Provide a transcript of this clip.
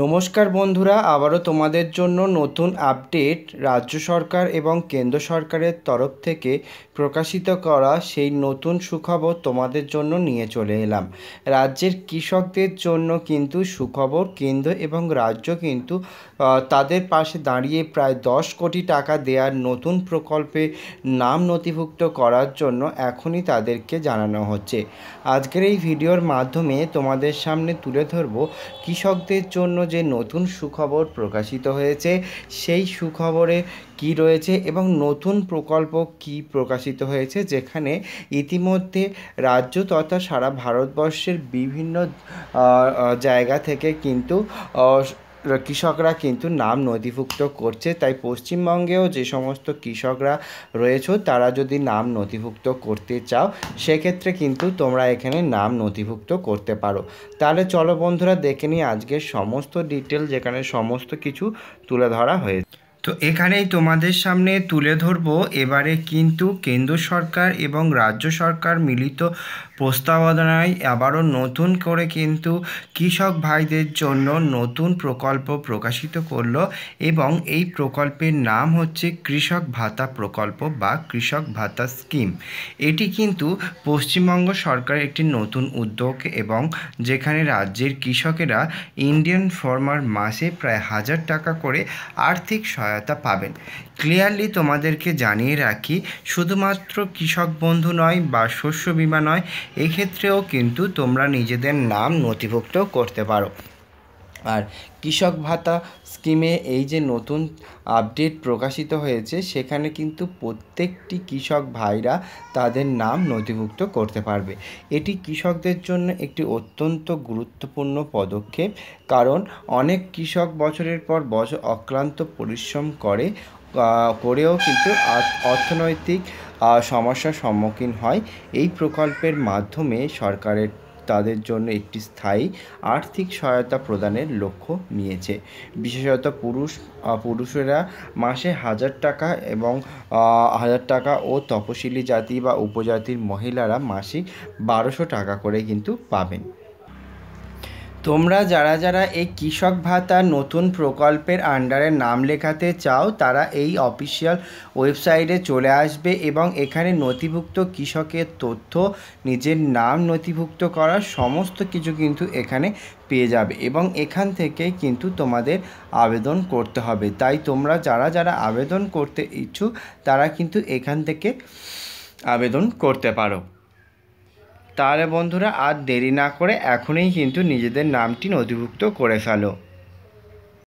নমস্কার বন্ধুরা আবারও তোমাদের জন্য নতুন আপডেট রাজ্য সরকার এবং কেন্দ্র সরকারের তরফ থেকে প্রকাশিত করা সেই নতুন সুখবর তোমাদের জন্য নিয়ে চলে এলাম রাজ্যের কৃষকদের জন্য কিন্তু সুখবর কেন্দ্র এবং রাজ্য কিন্তু তাদের পাশে দাঁড়িয়ে প্রায় দশ কোটি টাকা দেওয়ার নতুন প্রকল্পে নাম নথিভুক্ত করার জন্য এখনই তাদেরকে জানানো হচ্ছে আজকের এই ভিডিওর মাধ্যমে তোমাদের সামনে তুলে ধরব কৃষকদের জন্য জন্য যে নতুন সুখবর প্রকাশিত হয়েছে সেই সুখবরে কি রয়েছে এবং নতুন প্রকল্প কি প্রকাশিত হয়েছে যেখানে ইতিমধ্যে রাজ্য তথা সারা ভারতবর্ষের বিভিন্ন জায়গা থেকে কিন্তু কৃষকরা কিন্তু নাম নথিভুক্ত করছে তাই পশ্চিমবঙ্গেও যে সমস্ত কৃষকরা রয়েছে তারা যদি নাম নথিভুক্ত করতে চাও সেক্ষেত্রে কিন্তু তোমরা এখানে নাম নথিভুক্ত করতে পারো তাহলে চলো বন্ধুরা দেখে নিই আজকের সমস্ত ডিটেল যেখানে সমস্ত কিছু তুলে ধরা হয়েছে তো এখানেই তোমাদের সামনে তুলে ধরবো এবারে কিন্তু কেন্দ্র সরকার এবং রাজ্য সরকার মিলিত প্রস্তাবনায় আবারও নতুন করে কিন্তু কৃষক ভাইদের জন্য নতুন প্রকল্প প্রকাশিত করল এবং এই প্রকল্পের নাম হচ্ছে কৃষক ভাতা প্রকল্প বা কৃষক ভাতা স্কিম এটি কিন্তু পশ্চিমবঙ্গ সরকারের একটি নতুন উদ্যোগ এবং যেখানে রাজ্যের কৃষকেরা ইন্ডিয়ান ফার্মার মাসে প্রায় হাজার টাকা করে আর্থিক সহায়তা পাবেন ক্লিয়ারলি তোমাদেরকে জানিয়ে রাখি শুধুমাত্র কৃষক বন্ধু নয় বা শস্য বিমা নয় এক্ষেত্রেও কিন্তু তোমরা নিজেদের নাম নথিভুক্ত করতে পারো আর কৃষক ভাতা স্কিমে এই যে নতুন আপডেট প্রকাশিত হয়েছে সেখানে কিন্তু প্রত্যেকটি কৃষক ভাইরা তাদের নাম নথিভুক্ত করতে পারবে এটি কৃষকদের জন্য একটি অত্যন্ত গুরুত্বপূর্ণ পদক্ষেপ কারণ অনেক কৃষক বছরের পর বছর অক্লান্ত পরিশ্রম করে করেও কিন্তু অর্থনৈতিক সমস্যার সম্মুখীন হয় এই প্রকল্পের মাধ্যমে সরকারের তাদের জন্য একটি স্থায়ী আর্থিক সহায়তা প্রদানের লক্ষ্য নিয়েছে বিশেষত পুরুষ পুরুষেরা মাসে হাজার টাকা এবং হাজার টাকা ও তপশিলি জাতি বা উপজাতির মহিলারা মাসিক বারোশো টাকা করে কিন্তু পাবেন তোমরা যারা যারা এই কৃষক ভাতা নতুন প্রকল্পের আন্ডারে নাম লেখাতে চাও তারা এই অফিসিয়াল ওয়েবসাইটে চলে আসবে এবং এখানে নথিভুক্ত কৃষকের তথ্য নিজের নাম নথিভুক্ত করার সমস্ত কিছু কিন্তু এখানে পেয়ে যাবে এবং এখান থেকে কিন্তু তোমাদের আবেদন করতে হবে তাই তোমরা যারা যারা আবেদন করতে ইচ্ছুক তারা কিন্তু এখান থেকে আবেদন করতে পারো তাহলে বন্ধুরা আর দেরি না করে এখনই কিন্তু নিজেদের নামটি নথিভুক্ত করে ফেলো